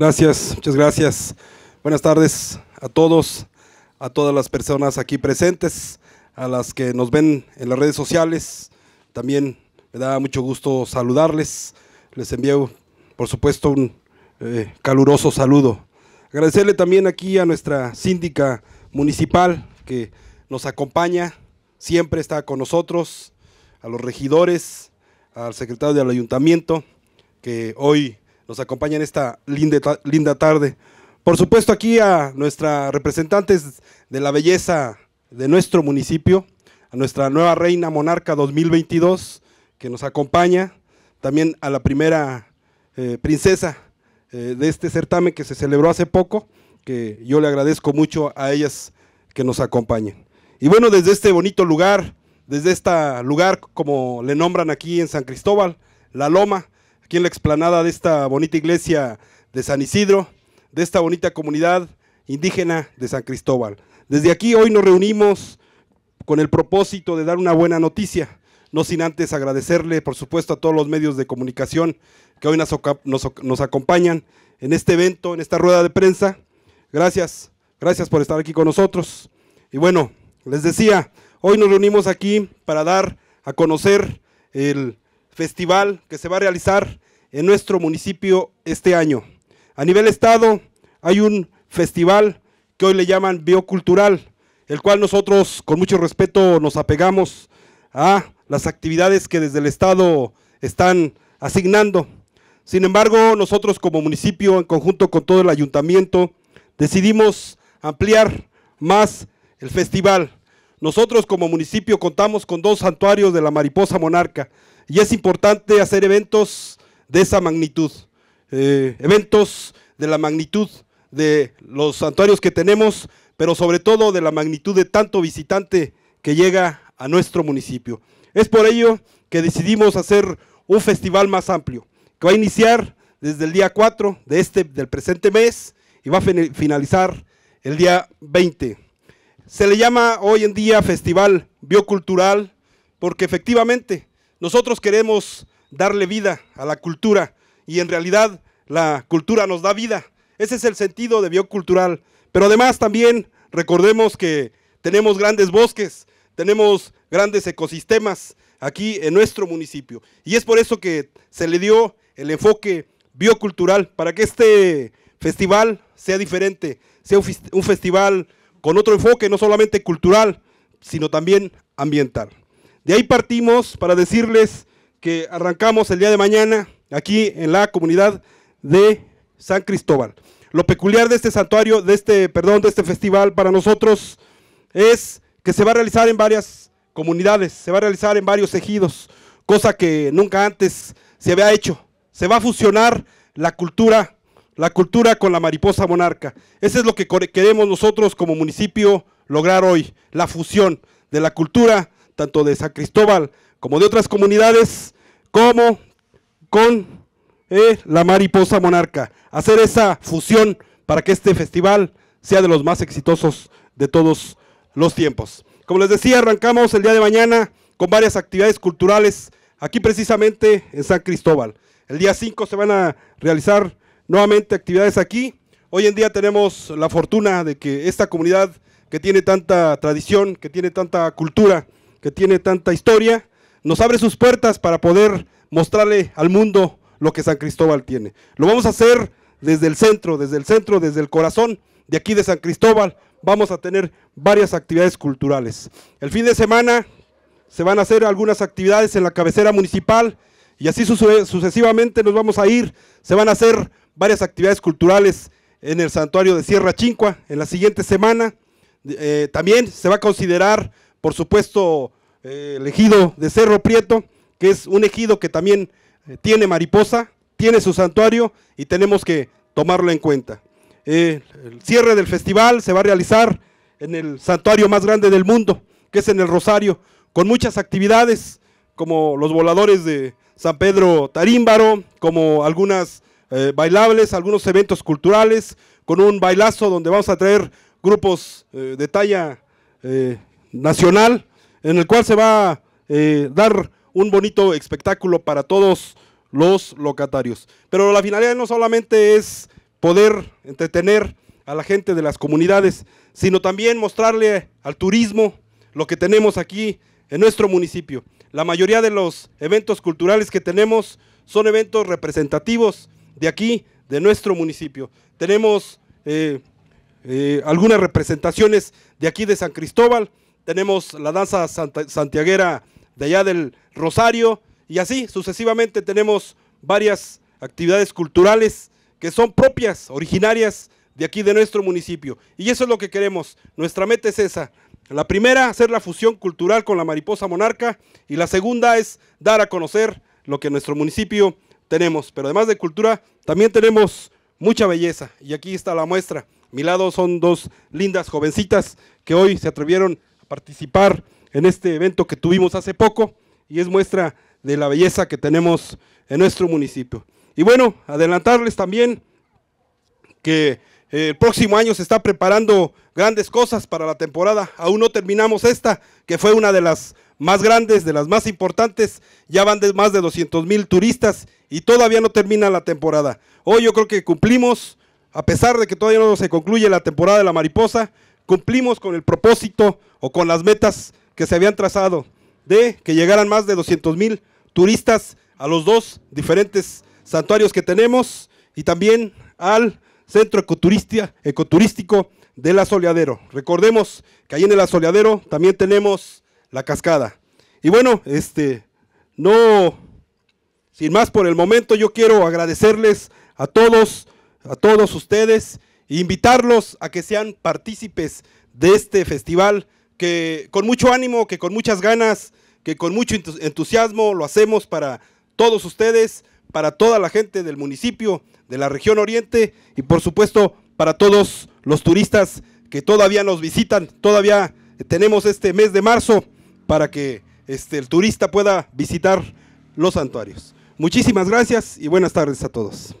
Gracias, muchas gracias. Buenas tardes a todos, a todas las personas aquí presentes, a las que nos ven en las redes sociales. También me da mucho gusto saludarles. Les envío, por supuesto, un eh, caluroso saludo. Agradecerle también aquí a nuestra síndica municipal que nos acompaña, siempre está con nosotros, a los regidores, al secretario del ayuntamiento, que hoy nos acompañan esta linda, linda tarde. Por supuesto, aquí a nuestras representantes de la belleza de nuestro municipio, a nuestra nueva reina monarca 2022 que nos acompaña, también a la primera eh, princesa eh, de este certamen que se celebró hace poco, que yo le agradezco mucho a ellas que nos acompañen. Y bueno, desde este bonito lugar, desde este lugar como le nombran aquí en San Cristóbal, La Loma, aquí en la explanada de esta bonita iglesia de San Isidro, de esta bonita comunidad indígena de San Cristóbal. Desde aquí hoy nos reunimos con el propósito de dar una buena noticia, no sin antes agradecerle, por supuesto, a todos los medios de comunicación que hoy nos, nos acompañan en este evento, en esta rueda de prensa. Gracias, gracias por estar aquí con nosotros. Y bueno, les decía, hoy nos reunimos aquí para dar a conocer el festival que se va a realizar en nuestro municipio este año. A nivel estado hay un festival que hoy le llaman biocultural, el cual nosotros con mucho respeto nos apegamos a las actividades que desde el estado están asignando. Sin embargo, nosotros como municipio, en conjunto con todo el ayuntamiento, decidimos ampliar más el festival. Nosotros como municipio contamos con dos santuarios de la mariposa monarca, y es importante hacer eventos de esa magnitud, eh, eventos de la magnitud de los santuarios que tenemos, pero sobre todo de la magnitud de tanto visitante que llega a nuestro municipio. Es por ello que decidimos hacer un festival más amplio, que va a iniciar desde el día 4 de este, del presente mes y va a finalizar el día 20. Se le llama hoy en día Festival Biocultural porque efectivamente nosotros queremos darle vida a la cultura y en realidad la cultura nos da vida. Ese es el sentido de biocultural. Pero además también recordemos que tenemos grandes bosques, tenemos grandes ecosistemas aquí en nuestro municipio. Y es por eso que se le dio el enfoque biocultural para que este festival sea diferente, sea un, festival con otro enfoque, no solamente cultural, sino también ambiental. De ahí partimos para decirles que arrancamos el día de mañana aquí en la comunidad de San Cristóbal. Lo peculiar de este santuario, de este, perdón, de este festival para nosotros es que se va a realizar en varias comunidades, se va a realizar en varios ejidos, cosa que nunca antes se había hecho. Se va a fusionar la cultura, la cultura con la mariposa monarca. Eso es lo que queremos nosotros como municipio lograr hoy, la fusión de la cultura tanto de San Cristóbal como de otras comunidades, como con eh, la mariposa monarca. Hacer esa fusión para que este festival sea de los más exitosos de todos los tiempos. Como les decía, arrancamos el día de mañana con varias actividades culturales aquí precisamente en San Cristóbal. El día 5 se van a realizar nuevamente actividades aquí. Hoy en día tenemos la fortuna de que esta comunidad que tiene tanta tradición, que tiene tanta cultura, que tiene tanta historia, nos abre sus puertas para poder mostrarle al mundo lo que San Cristóbal tiene. Lo vamos a hacer desde el centro, desde el centro, desde el corazón de aquí de San Cristóbal. Vamos a tener varias actividades culturales. El fin de semana se van a hacer algunas actividades en la cabecera municipal y así sucesivamente nos vamos a ir. Se van a hacer varias actividades culturales en el santuario de Sierra Chincua en la siguiente semana. Eh, también se va a considerar por supuesto, eh, el ejido de Cerro Prieto, que es un ejido que también eh, tiene mariposa, tiene su santuario y tenemos que tomarlo en cuenta. el cierre del festival se va a realizar en el santuario más grande del mundo, que es en el Rosario, con muchas actividades como los voladores de San Pedro Tarímbaro, como algunas eh, bailables, algunos eventos culturales, con un bailazo donde vamos a traer grupos de talla nacional, en el cual se va a eh, dar un bonito espectáculo para todos los locatarios. Pero la finalidad no solamente es poder entretener a la gente de las comunidades, sino también mostrarle al turismo lo que tenemos aquí en nuestro municipio. La mayoría de los eventos culturales que tenemos son eventos representativos de aquí, de nuestro municipio. Tenemos eh, eh, algunas representaciones de aquí de San Cristóbal, tenemos la danza santiaguera de allá del Rosario, y así sucesivamente tenemos varias actividades culturales que son propias, originarias de aquí de nuestro municipio. Y eso es lo que queremos. Nuestra meta es esa. La primera, hacer la fusión cultural con la mariposa monarca y la segunda es dar a conocer lo que en nuestro municipio tenemos. Pero además de cultura, también tenemos mucha belleza. Y aquí está la muestra. mi lado son dos lindas jovencitas que hoy se atrevieron participar en este evento que tuvimos hace poco y es muestra de la belleza que tenemos en nuestro municipio. Y bueno, adelantarles también que eh, el próximo año se está preparando grandes cosas para la temporada. Aún no terminamos esta, que fue una de las más grandes, de las más importantes. Ya van de más de 200 mil turistas y todavía no termina la temporada. Hoy yo creo que cumplimos, a pesar de que todavía no se concluye la temporada de la mariposa, cumplimos con el propósito o con las metas que se habían trazado de que llegaran más de 200 mil turistas a los dos diferentes santuarios que tenemos y también al centro ecoturístico del asoleadero. Recordemos que ahí en el asoleadero también tenemos la cascada. Y bueno, este, no, sin más por el momento, yo quiero agradecerles a todos, a todos ustedes e invitarlos a que sean partícipes de este festival, que con mucho ánimo, que con muchas ganas, que con mucho entusiasmo lo hacemos para todos ustedes, para toda la gente del municipio, de la región oriente y por supuesto para todos los turistas que todavía nos visitan, todavía tenemos este mes de marzo para que este, el turista pueda visitar los santuarios. Muchísimas gracias y buenas tardes a todos.